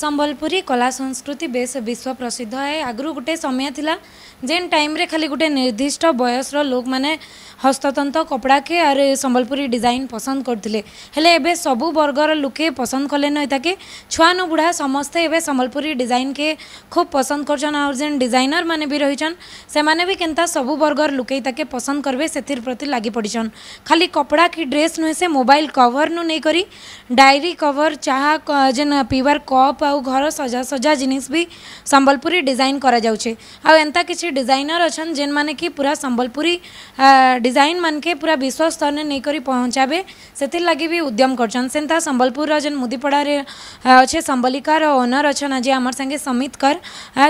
ସମ୍ବଲପୁରୀ କଳା ସଂସ୍କୃତି ବେଶ ବିଶ୍ୱ ପ୍ରସିଦ୍ଧ ଏ ଆଗରୁ ଗୋଟେ ସମୟ ଥିଲା ଯେନ୍ ଟାଇମ୍ରେ ଖାଲି ଗୋଟେ ନିର୍ଦ୍ଦିଷ୍ଟ ବୟସର ଲୋକମାନେ ହସ୍ତତନ୍ତ କପଡ଼ାକେ ଆର୍ ସମ୍ବଲପୁରୀ ଡିଜାଇନ୍ ପସନ୍ଦ କରୁଥିଲେ ହେଲେ ଏବେ ସବୁ ବର୍ଗର ଲୋକେ ପସନ୍ଦ କଲେନ ଏତାକେ ଛୁଆନୁ ବୁଢ଼ା ସମସ୍ତେ ଏବେ ସମ୍ବଲପୁରୀ ଡିଜାଇନ୍କେ ଖୁବ୍ ପସନ୍ଦ କରୁଛନ୍ ଆଉ ଯେନ୍ ଡିଜାଇନର୍ମାନେ ବି ରହିଛନ୍ ସେମାନେ ବି କେନ୍ତା ସବୁ ବର୍ଗର ଲୋକେ ତାକେ ପସନ୍ଦ କରିବେ ସେଥିର୍ ପ୍ରତି ଲାଗି ପଡ଼ିଛନ୍ ଖାଲି କପଡ଼ା କି ଡ୍ରେସ୍ ନୁହେଁ ସେ ମୋବାଇଲ୍ କଭର୍ନୁ ନେଇକରି ଡାଏରୀ କଭର୍ ଚାହା ଯେନ୍ ପିଇବାର କପ୍ ଟପ୍ ଆଉ ଘର ସଜାସଜା ଜିନିଷ ବି ସମ୍ବଲପୁରୀ ଡିଜାଇନ୍ କରାଯାଉଛେ ଆଉ ଏନ୍ତା କିଛି ଡିଜାଇନର୍ ଅଛନ୍ ଯେନ୍ମାନେ କି ପୁରା ସମ୍ବଲପୁରୀ ଡିଜାଇନ୍ ମାନକେ ପୁରା ବିଶ୍ୱ ସ୍ତରରେ ନେଇକରି ପହଞ୍ଚାବେ ସେଥିର୍ଲାଗି ବି ଉଦ୍ୟମ କରୁଛନ୍ ସେନ୍ତା ସମ୍ବଲପୁରର ଯେନ୍ ମୁଦିପଡ଼ାରେ ଅଛେ ସମ୍ବଲିକାର ଓନର୍ ଅଛନ୍ ଆଜି ଆମର ସାଙ୍ଗେ ସମିତ କର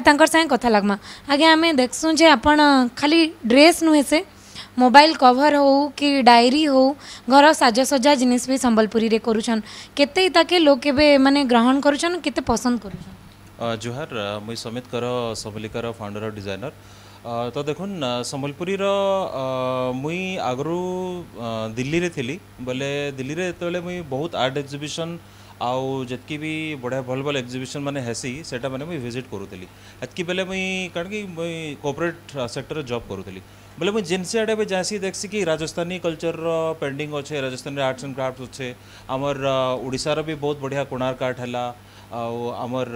ତାଙ୍କର ସାଙ୍ଗେ କଥା ଲାଗ୍ମା ଆଜ୍ଞା ଆମେ ଦେଖସୁଁ ଯେ ଆପଣ ଖାଲି ଡ୍ରେସ୍ ନୁହେଁ ସେ ମୋବାଇଲ କଭର ହଉ କି ଡାଏରୀ ହଉ ଘର ସାଜସଜା ଜିନିଷ ବି ସମ୍ବଲପୁରୀରେ କରୁଛନ୍ କେତେ ତାକେ ଲୋକ ଏବେ ମାନେ ଗ୍ରହଣ କରୁଛନ୍ କେତେ ପସନ୍ଦ କରୁଛନ୍ ଜୁହାର ମୁଇଁ ସମିତ କର ସମଲିକାର ଫାଉଣ୍ଡର ଡିଜାଇନର ତ ଦେଖୁନ ସମ୍ବଲପୁରୀର ମୁଇଁ ଆଗରୁ ଦିଲ୍ଲୀରେ ଥିଲି ବୋଲେ ଦିଲ୍ଲୀରେ ଯେତେବେଳେ ମୁଇଁ ବହୁତ ଆର୍ଟ ଏକ୍ଜିବିସନ୍ ଆଉ ଯେତିକି ବି ବଢ଼ିଆ ଭଲ ଭଲ ଏକ୍ଜିବିସନ୍ ମାନେ ହେସି ସେଟା ମାନେ ମୁଇଁ ଭିଜିଟ୍ କରୁଥିଲି ହେତ୍କି ବେଲେ ମୁଇଁ କାରଣ କି ମୁଇଁ କର୍ପୋରେଟ୍ ସେକ୍ଟରରେ ଜବ୍ କରୁଥିଲି बोले मुझे जिन आड़े जासी देखसी कि राजस्थानी कल्चर पेंडिंग अच्छे राजस्थानी आर्ट्स एंड क्राफ्ट अच्छे आमर ओडार भी बहुत बढ़िया कोणार्क आर्ट है आमर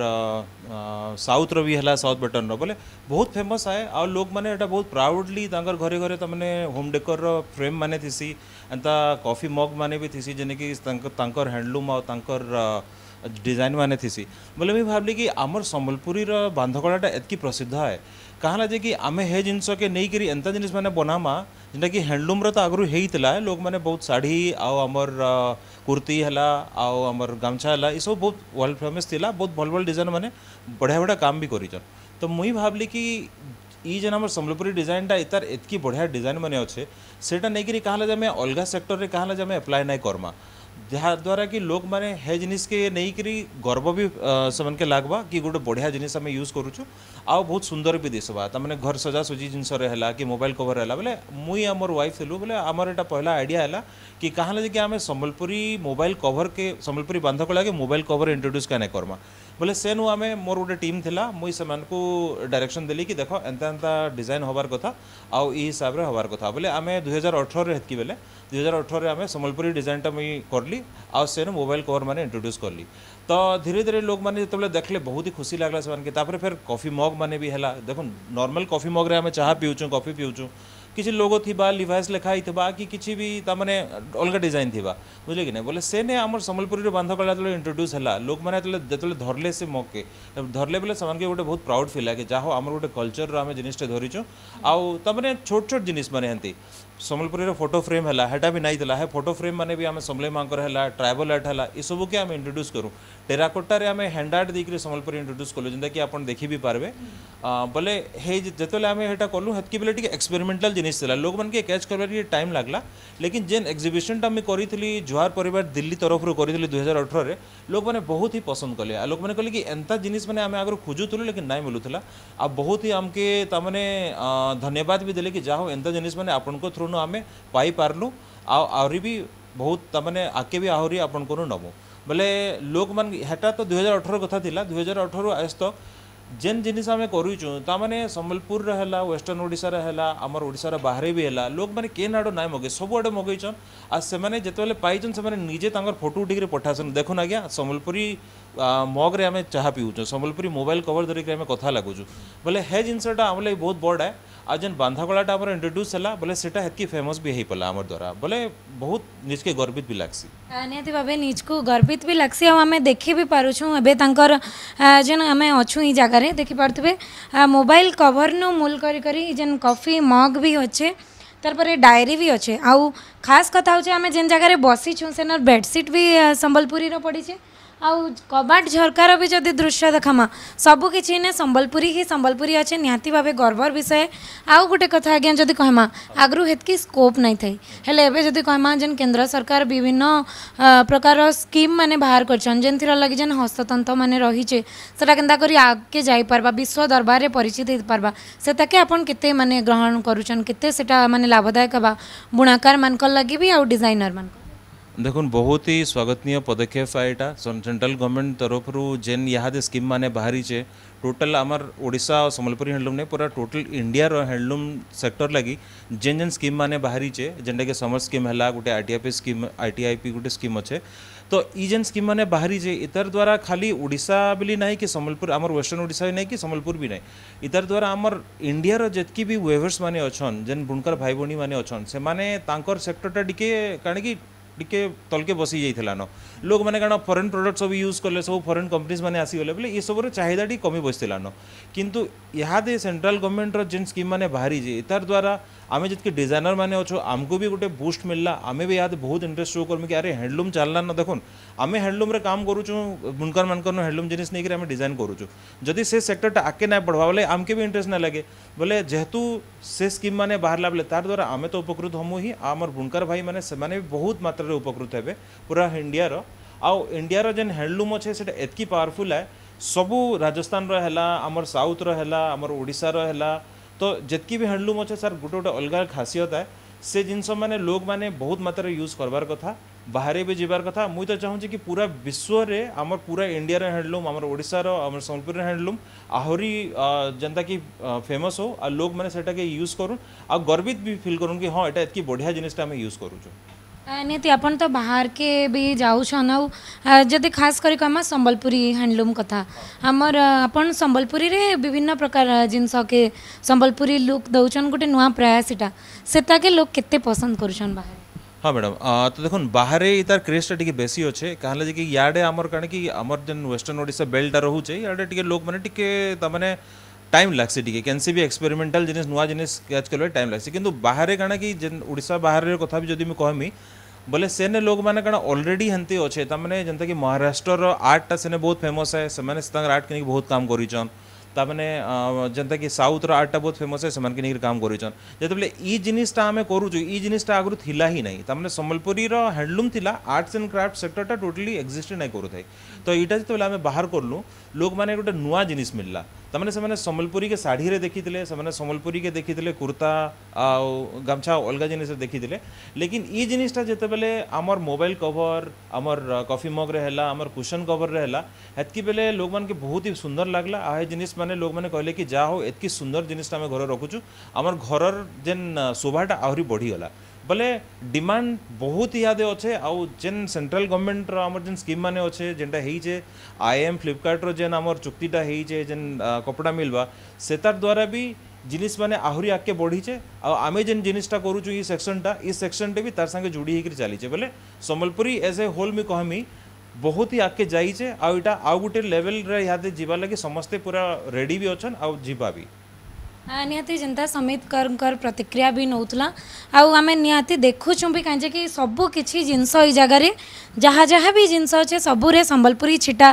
साउथ री है साउथ बटन रोले बहुत फेमस आए आग मैंने बहुत प्राउडली घरे घरे तमने होम डेकोर फ्रेम मैंने थीसी एंता कफि मग मैंने भी थीसी जेने किर हैंडलूम आर डिजाइन मैंने थीसी बोले मुझे भावली कि आमर सम्बलपुरी बांधकड़ाटा एतक प्रसिद्ध है कहला जे कि आम हे जिनके के करी एंता जिन मैंने बनामा जेनटा कि हैंडलूम्र तो आगु होता है लोग मैंने बहुत शाढ़ी आउ आमर कुर्ती है आमर गामछा है ये सब बहुत वर्ल्ड फेमस थिला बहुत भल भल डिजाइन मैंने बढ़िया बढ़िया काम भी करीचन तो मुई भावली कि ये ଯେନ୍ ଆମର ସମ୍ବଲପୁରୀ ଡିଜାଇନ୍ଟା ତାର ଏତ୍କି ବଢ଼ିଆ ଡିଜାଇନ୍ ମାନେ नहीं ସେଟା ନେଇକିରି କାହାଲେ ଯେ ଆମେ सेक्टर ସେକ୍ଟରରେ କାହାଲେ ଯେ ଆମେ ଆପ୍ଲାଏ ନାଇଁ କର୍ମା जहाद्वारा कि लोक मैंने हे जिनिस के नहीं करी गर्व भी समान लगवा कि गोटे बढ़िया जिनिस आम यूज करुचु आउ बहुत सुंदर भी दिशा तमें घर सजा सजी जिनस कि मोबाइल कवर है बोले मुई आम वाइफ थी बोले आम एटा पहला आइडिया है कि कहना कि आम सम्बलपुरी मोबाइल कवर के सम्बलपुरी बांधकला के मोबाइल कवर इंट्रोड्यूस क्या नहीं करवा बोले से सेनु आम मोर गोटे टीम थी मुई से डायरेक्शन देली कि देख एंता एंता डिजाइन हबार कथ आउ ये हिसाब से हबार कथ बोले आम दुई हजार अठर से बेले दुई हजार अठर में आम समबलपुरी डिजाइनटा मुई करी आउ से मोबाइल कवर मैंने इंट्रोड्यूस कली तो धीरे धीरे लोक मैंने जो देखले बहुत ही खुशी लगला से फिर कफी मग मैंने भी है देख नर्माल कफी मग्रे आम चाह पीछे कफी पीऊँ किसी लोग लिभाइस लेखा ही कि किसी भी तमें अलग डिजाइन थी बुझे कि नहीं बोले से नहीं आम समबलपुरी बांधकला इंट्रोड्यूस है लोक मैंने जो धरले से मके धरले बोले से गोटे बहुत प्राउड फिल है कि जहाँ आम गोटे कलचर रे जिनटे धरीचु आउ तमें छोट छोट जिनस मैंने समबलपुरी फोटो फ्रेम है हेटा भी नहीं है फोटो फ्रेम मैंने भी आम समले माला ट्राइबल आर्ट है युव के आम इंट्रोड्यूस करूँ टेराकोटार आम हैंड आर्ट देकर समबलपुर इंट्रोड्यूस कलु जिनकी आप देखी भी पार्बे बोले जितेबाला कलु हेत बेले एक्सपेरिमेंटाल जिन जिनिस लोक मैंने कैच कर टाइम लग्ला लेकिन जेन एक्जिबिशन टाइम करी जुआर पर दिल्ली तरफ करी दुई हजार अठर लोक मैंने बहुत ही पसंद कले लोक मैंने कले कि एंता जिनिस मैंने आगे खोजुल लेकिन ना मिलूला आ बहुत ही आमके तमें धन्यवाद भी दे कि जहाँ एंता जिनिस मैंने आप थ्रू ना आम पाईपरलु आहरी भी बहुत तमें आगे भी आहरी आपन को नबू बोले लोक मैं हेटा तो दुई हजार अठर कथा दुई हजार अठर आज तक जेन जिनिस आम करूचु ताने तो सम्बलपुर है वेस्टर्न ओडार है आम ओडार बाहर भी है लोक मैंने के आड़ ना मगे आड़े मगेचन आ से जिते पाइन से निजे फोटो उठिक पठासन देखुन आज्ञा सम्बलपुरी मग्रे आम चाह पीऊ सम्बलपुरी मोबाइल कवर धरिक आम कथ लगुँ बोले हे जिनसटा आम लगे बहुत बड़ है आ जेन बांधाकलाटा इंट्रोड्यूस है बोले सेटा फेमस भी हो पाला आम द्वारा बोले बहुत निजके गर्वित भी लगसी निहती भाव निजक गर्वित भी लगसी आम देखी भी पार्छू एवं जेन आम अच्छू जगह ଜାଗାରେ ଦେଖିପାରୁଥିବେ ମୋବାଇଲ କଭର୍ନୁ ମୁଲ୍ କରି କରି ଯେନ୍ କଫି ମଗ୍ ବି ଅଛେ ତାପରେ ଡାଏରୀ ବି ଅଛେ ଆଉ ଖାସ୍ କଥା ହେଉଛେ ଆମେ ଯେନ୍ ଜାଗାରେ ବସିଛୁଁ ସେନର୍ ବେଡ଼ସିଟ୍ ବି ସମ୍ବଲପୁରୀର ପଡ଼ିଛେ ଆଉ କବାଟ ଝରକାର ବି ଯଦି ଦୃଶ୍ୟ ଦେଖାମା ସବୁକିଛି ନେ ସମ୍ବଲପୁରୀ ହିଁ ସମ୍ବଲପୁରୀ ଅଛେ ନିହାତି ଭାବେ ଗର୍ବର ବିଷୟ ଆଉ ଗୋଟେ କଥା ଆଜ୍ଞା ଯଦି କହମା ଆଗରୁ ହେତକି ସ୍କୋପ୍ ନାଇଁ ଥାଇ ହେଲେ ଏବେ ଯଦି କହମା ଯେନ୍ କେନ୍ଦ୍ର ସରକାର ବିଭିନ୍ନ ପ୍ରକାର ସ୍କିମ୍ ମାନେ ବାହାର କରିଛନ୍ ଯେନ୍ଥିର ଲାଗି ଯେନ୍ ହସ୍ତତନ୍ତ ମାନେ ରହିଛେ ସେଟା କେନ୍ତା କରି ଆଗକେ ଯାଇପାରବା ବିଶ୍ୱ ଦରବାରରେ ପରିଚିତ ହେଇପାରବା ସେଟାକେ ଆପଣ କେତେ ମାନେ ଗ୍ରହଣ କରୁଛନ୍ କେତେ ସେଟା ମାନେ ଲାଭଦାୟକ ହେବା ବୁଣାକାରମାନଙ୍କର ଲାଗି ବି ଆଉ ଡିଜାଇନରମାନଙ୍କର देख बहुत ही स्वागतनीय पदक्षेप है यहाँ सेन्ट्राल गवर्नमेंट तरफ जेन यहाँ स्कीम मैंने बाहरी चे टोटल आमर ओडा समलपुरी हैंडलूम नहीं पूरा टोटाल इंडिया हैंडलूम सेक्टर लगी जेन जेन स्कीम मैंने बाहरी चे जेनटा कि समर स्कीम है गोटे I T I P scheme I T I P गोटे स्कीम अच्छे तो ये स्कीम मैंने बाहरी चे इतर द्वारा खाली ओडा भी ना कि समलपुर आम वेस्टर्ण ओडा भी नहीं कि समबलपुर भी नहीं इतर द्वारा आम इंडिया जितक भी वेभर्स मैंने अच्छा जेन बुणकर भाई भाई अच्छा से सेक्टरटा टी कहीं টিকে তলকে বসি যাই লোক মানে কারণ ফরেন প্রডক্ট সব ইউজ কলে সব ফরেন কম্পানিজ মানে আসিগলে বলে এসবর চাহিদা টি কমি বসিলান কিন্তু ইহাদে সেন্ট্রাল গভর্নমেন্টর যে স্কিম মানে বাহারি তার দ্বারা आम जितकी डिजाइनर मैंने अच्छे आमको भी गोटे बुस्ट मिलला आम भी यहाँ बहुत इंटरेस्ट शो करमु कि अरे हैंडलूम चलना ना देखो आम हैंडलूम काम करूँ बुनकर मानकर हैंडलूम जिस नहीं आम डिजाइन करूँ जदि से सेक्टरटा आगे ना बढ़वा बोले आमके भी इंटरेस्ट ना लगे बोले जेहतु से स्कीम मैंने बाहर बोले तार द्वारा आम तो उपकृत हमु ही आम बुनकर भाई मैंने से बहुत मात्र उपकृत हे पूरा इंडिया आउ इंडिया जेन हैंडलूम अच्छे से पावरफुल है सबू राजस्थान रा आमर साउथ रा आमर ओडार रा तो जितकि भी हैंडलूम अच्छे सर गोटे गोटे अलग खासियत है से जिनस मैंने लोक मैंने बहुत मात्रा यूज करबार कथा बाहर भी जबार कथा मुझे तो चाहूँगी कि पूरा विश्व रे आम पूरा इंडिया हैंडलूम आम ओडार सोनपुर हैंडलूम आहरी जनता कि फेमस हो आ लोग मैंने से यूज करूँ आ गर्वित भी फिल करूँ कि हाँ ये इतनी बढ़िया जिनिसटा यूज करूँ ନିହାତି ଆପଣ ତ ବାହାରକେ ବି ଯାଉଛନ୍ ଆଉ ଯଦି ଖାସ୍ କରି କହମା ସମ୍ବଲପୁରୀ ହ୍ୟାଣ୍ଡଲୁମ୍ କଥା ଆମର ଆପଣ ସମ୍ବଲପୁରୀରେ ବିଭିନ୍ନ ପ୍ରକାର ଜିନିଷକେ ସମ୍ବଲପୁରୀ ଲୁକ୍ ଦଉଛନ୍ ଗୋଟେ ନୂଆ ପ୍ରୟାସ ଏଇଟା ସେଟାକେ ଲୋକ କେତେ ପସନ୍ଦ କରୁଛନ୍ ବାହାରେ ହଁ ମ୍ୟାଡ଼ାମ୍ ତ ଦେଖୁନ୍ ବାହାରେ ତାର କ୍ରେଜ୍ଟା ଟିକେ ବେଶୀ ଅଛେ କାହିଁଲେ ଯେ କି ଇଆଡ଼େ ଆମର କାଣା କି ଆମର ଯେନ୍ ୱେଷ୍ଟର୍ଣ୍ଣ ଓଡ଼ିଶା ବେଲ୍ଟଟା ରହୁଛେ ଇଆଡ଼େ ଟିକେ ଲୋକମାନେ ଟିକେ ତାମାନେ टाइम लग्सी टी के भी एक्सपेरिमेंटाल जिन नुआ जिन क्याच कल टाइम लग्सी कि बाहर कण कि ओडा बाहर कथा भी जब कहमी बोले सेने लोग मैंने कहना अलरेडी हमें अच्छे तमें जनता कि महाराष्ट्र आर्टा सेने बहुत फेमस है से आर्ट कि बहुत काम कर जनता कि साउथ्र आर्टा बहुत फेमस है सेने कि काम करते जिनिसा आम करूँ ई जिनिसा आगू थी ही ना तमें सम्बलपुरी हैंडलूम थी आर्ट्स एंड क्राफ्ट सेक्टर टा टोटली एक्जिस्ट नहीं करू तो यहाँ जो आम बाहर करलु लोक मैंने गोटे नुआ जिनिस मिलला ତାମାନେ ସେମାନେ ସମ୍ବଲପୁରୀକେ ଶାଢ଼ୀରେ ଦେଖିଥିଲେ ସେମାନେ ସମ୍ବଲପୁରୀକେ ଦେଖିଥିଲେ କୁର୍ତ୍ତା ଆଉ ଗାମଛା ଅଲଗା ଜିନିଷରେ ଦେଖିଥିଲେ ଲେକିନ୍ ଇ ଜିନିଷଟା ଯେତେବେଲେ ଆମର ମୋବାଇଲ କଭର ଆମର କଫି ମଗ୍ରେ ହେଲା ଆମର କୁସନ୍ କଭର୍ରେ ହେଲା ହେତ୍କି ବେଲେ ଲୋକମାନଙ୍କୁ ବହୁତ ହି ସୁନ୍ଦର ଲାଗିଲା ଆଉ ଏ ଜିନିଷ ମାନେ ଲୋକମାନେ କହିଲେ କି ଯାହା ହଉ ଏତ୍କି ସୁନ୍ଦର ଜିନିଷଟା ଆମେ ଘରେ ରଖୁଛୁ ଆମର ଘରର ଯେନ୍ ଶୋଭାଟା ଆହୁରି ବଢ଼ିଗଲା बोले डिमांड बहुत इदे अच्छे आउ जेन सेंट्रल गवर्नमेंट रो जेन स्कीम मैंने अच्छे जेनटा एम आईएम फ्लिपकार्टर जेन आम चुक्तिटा होचे जेन कपड़ा मिलवा से तार द्वारा भी जिनिस मैंने आहरी आगे बढ़ीचे आमे जेन जिनिसा करुचु ये सेक्शनटा ये सेक्शनटे भी तार संगे जोड़ी होकर चलीचे बोले सम्बलपुरी एज ए होल मुझ कहमी बहुत ही आगे जाइए आउ गोटे लेवल रे यहाँ जी लगे समस्ते पूरा रेडी भी अच्छा आउ जी भी ନିହାତି ଯେନ୍ତା ସମିତ କରଙ୍କର ପ୍ରତିକ୍ରିୟା ବି ନେଉଥିଲା ଆଉ ଆମେ ନିହାତି ଦେଖୁଛୁ ବି କାହିଁକି ସବୁ କିଛି ଜିନିଷ ଏଇ ଜାଗାରେ ଯାହା ଯାହା ବି ଜିନିଷ ଅଛେ ସବୁରେ ସମ୍ବଲପୁରୀ ଛିଟା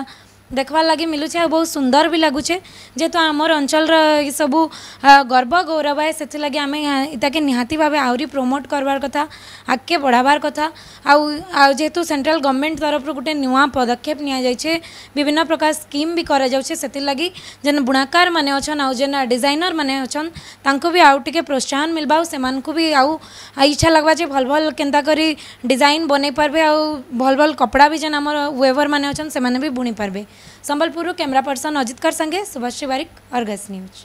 দেখবার লাগি মিলুছে আর বহু সুন্দর বি লাগুছে যেহেতু আমার অঞ্চলর এসবু গর্ব গৌরব হয় সেগে আমি এটাকে নিহাতি ভাবে আহরি প্রমোট করবার কথা আগকে বড়াবার কথা আহেতু সেন্ট্রাল গভর্নমেন্ট তরফর গোটে নূয়া পদক্ষেপ নিয়া যাইছে বিভিন্ন প্রকার স্কিম বি করা যাচ্ছে সেগে যেন বুণাকার মানে অছন আউ যেন ডিজাইনর মানে অছন তাঁকু বি আউ টিকে प्रोत्साहन मिलवा से भी आउ इच्छा लगवा जे भल भल केन्ता करी डिजाइन बनई पारबे आउ भल भल कपड़ा भी जेन आमर वेवर माने अछन से माने भी बुणी पारबे સંબલપુર કેમેરા પર્સન અજીત કરસંગે સુભાષ તિવારી અર્ગસ ન્યૂઝ